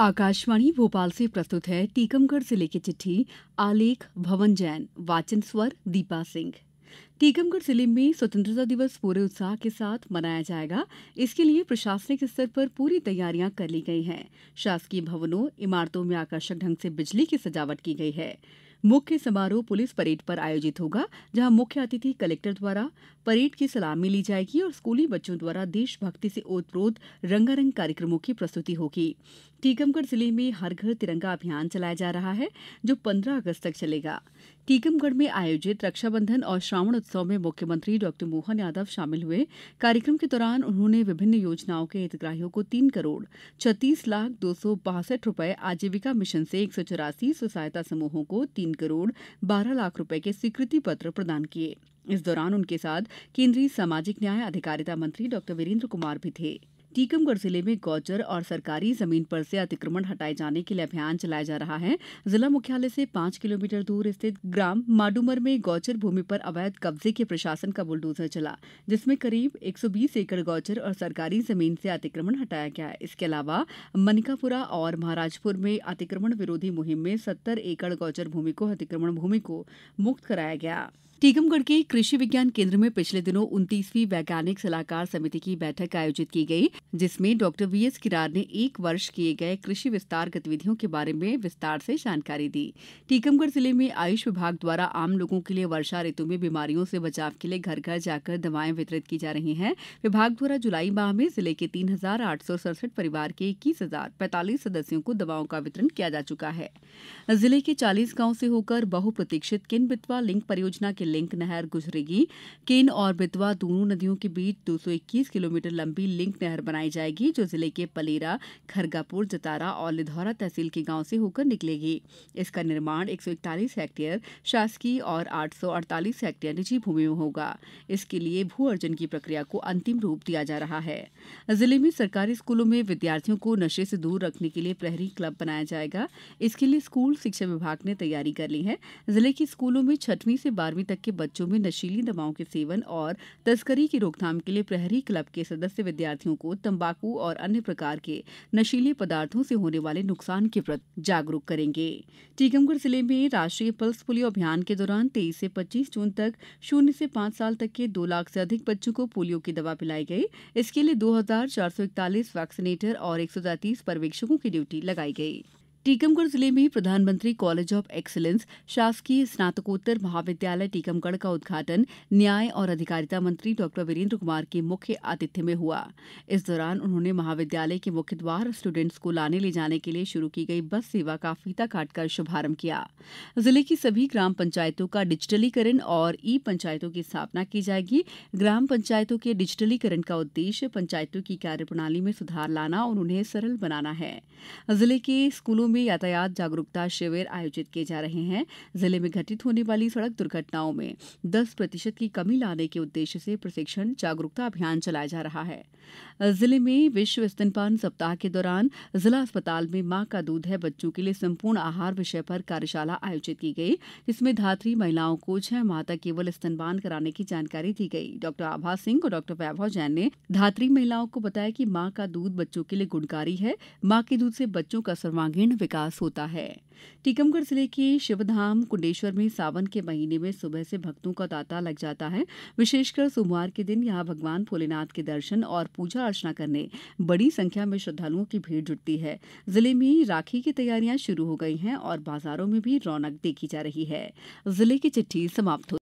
आकाशवाणी भोपाल से प्रस्तुत है टीकमगढ़ जिले की चिट्ठी आलेख भवन जैन वाचन स्वर दीपा सिंह टीकमगढ़ जिले में स्वतंत्रता दिवस पूरे उत्साह के साथ मनाया जाएगा इसके लिए प्रशासनिक स्तर पर पूरी तैयारियां कर ली गई हैं शासकीय भवनों इमारतों में आकर्षक ढंग से बिजली की सजावट की गई है मुख्य समारोह पुलिस परेड पर आयोजित होगा जहां मुख्य अतिथि कलेक्टर द्वारा परेड की सलामी ली जाएगी और स्कूली बच्चों द्वारा देशभक्ति से ओतप्रोत रंगारंग कार्यक्रमों की प्रस्तुति होगी टीकमगढ़ जिले में हर घर तिरंगा अभियान चलाया जा रहा है जो पंद्रह अगस्त तक चलेगा टीकमगढ़ में आयोजित रक्षाबंधन और श्रावण उत्सव में मुख्यमंत्री डॉ मोहन यादव शामिल हुए कार्यक्रम के दौरान उन्होंने विभिन्न योजनाओं के हितग्राहियों को तीन करोड़ छत्तीस लाख दो सौ बासठ रूपये आजीविका मिशन से एक सौ चौरासी स्व सहायता समूहों को तीन करोड़ बारह लाख रूपये के स्वीकृति पत्र प्रदान किए इस दौरान उनके साथ केंद्रीय सामाजिक न्याय अधिकारिता मंत्री डॉ वीरेंद्र कुमार भी थे टीकमगढ़ जिले में गौचर और सरकारी जमीन पर से अतिक्रमण हटाए जाने के लिए अभियान चलाया जा रहा है जिला मुख्यालय से पांच किलोमीटर दूर स्थित ग्राम माडूमर में गौचर भूमि पर अवैध कब्जे के प्रशासन का बुलडोजर चला जिसमें करीब 120 एकड़ गौचर और सरकारी जमीन से अतिक्रमण हटाया गया इसके अलावा मनिकापुरा और महाराजपुर में अतिक्रमण विरोधी मुहिम में सत्तर एकड़ गौचर भूमि को अतिक्रमण भूमि को मुक्त कराया गया टीकमगढ़ के कृषि विज्ञान केंद्र में पिछले दिनों उनतीसवीं वैज्ञानिक सलाहकार समिति की बैठक आयोजित की गई जिसमें डॉ वीएस किरार ने एक वर्ष किए गए कृषि विस्तार गतिविधियों के बारे में विस्तार से जानकारी दी टीकमगढ़ जिले में आयुष विभाग द्वारा आम लोगों के लिए वर्षा ऋतु में बीमारियों से बचाव के लिए घर घर जाकर दवाएं वितरित की जा रही है विभाग द्वारा जुलाई माह में जिले के तीन परिवार के इक्कीस सदस्यों को दवाओं का वितरण किया जा चुका है जिले के चालीस गाँव से होकर बहुप्रतीक्षित किन बितवा लिंक परियोजना के लिंक नहर गुजरेगी केन और बिदवा दोनों नदियों के बीच 221 किलोमीटर लंबी लिंक नहर बनाई जाएगी जो जिले के पलेरा खरगापुर जतारा और लिधौरा तहसील के गांव से होकर निकलेगी इसका निर्माण एक हेक्टेयर शासकीय और आठ हेक्टेयर निजी भूमि में होगा इसके लिए भू अर्जन की प्रक्रिया को अंतिम रूप दिया जा रहा है जिले में सरकारी स्कूलों में विद्यार्थियों को नशे से दूर रखने के लिए प्रहरी क्लब बनाया जाएगा इसके लिए स्कूल शिक्षा विभाग ने तैयारी कर ली है जिले के स्कूलों में छठवीं से बारहवीं तक तक के बच्चों में नशीली दवाओं के सेवन और तस्करी की रोकथाम के लिए प्रहरी क्लब के सदस्य विद्यार्थियों को तंबाकू और अन्य प्रकार के नशीले पदार्थों से होने वाले नुकसान के प्रति जागरूक करेंगे टीकमगढ़ जिले में राष्ट्रीय पल्स पोलियो अभियान के दौरान तेईस से पच्चीस जून तक शून्य से पांच साल तक के दो लाख से अधिक बच्चों को पोलियो की दवा पिलाई गई इसके लिए दो वैक्सीनेटर और एक पर्यवेक्षकों की ड्यूटी लगाई गई टीकमगढ़ जिले में प्रधानमंत्री कॉलेज ऑफ एक्सीलेंस शासकीय स्नातकोत्तर महाविद्यालय टीकमगढ़ का उद्घाटन न्याय और अधिकारिता मंत्री डॉ वीरेन्द्र कुमार के मुख्य आतिथ्य में हुआ इस दौरान उन्होंने महाविद्यालय के मुख्य द्वार स्टूडेंट्स को लाने ले जाने के लिए शुरू की गई बस सेवा का फीता काटकर शुभारंभ किया जिले की सभी ग्राम पंचायतों का डिजिटलीकरण और ई पंचायतों की स्थापना की जाएगी ग्राम पंचायतों के डिजिटलीकरण का उद्देश्य पंचायतों की कार्यप्रणाली में सुधार लाना और उन्हें सरल बनाना है जिले के स्कूलों में यातायात जागरूकता शिविर आयोजित किये जा रहे हैं जिले में घटित होने वाली सड़क दुर्घटनाओं में दस प्रतिशत की कमी लाने के उद्देश्य से प्रशिक्षण जागरूकता अभियान चलाया जा रहा है जिले में विश्व स्तनपान सप्ताह के दौरान जिला अस्पताल में मां का दूध है बच्चों के लिए संपूर्ण आहार विषय पर कार्यशाला आयोजित की गई जिसमें धात्री महिलाओं को छह माह तक केवल स्तनपान कराने की जानकारी दी गई डॉक्टर आभा सिंह और डॉक्टर वैभव जैन ने धात्री महिलाओं को बताया कि मां का दूध बच्चों के लिए गुणकारी है माँ के दूध से बच्चों का सर्वांगीण विकास होता है टीकमगढ़ जिले के शिवधाम कुंडेश्वर में सावन के महीने में सुबह से भक्तों का तांता लग जाता है विशेषकर सोमवार के दिन यहां भगवान भोलेनाथ के दर्शन और पूजा अर्चना करने बड़ी संख्या में श्रद्धालुओं की भीड़ जुटती है जिले में राखी की तैयारियां शुरू हो गई हैं और बाजारों में भी रौनक देखी जा रही है जिले की चिट्ठी समाप्त हो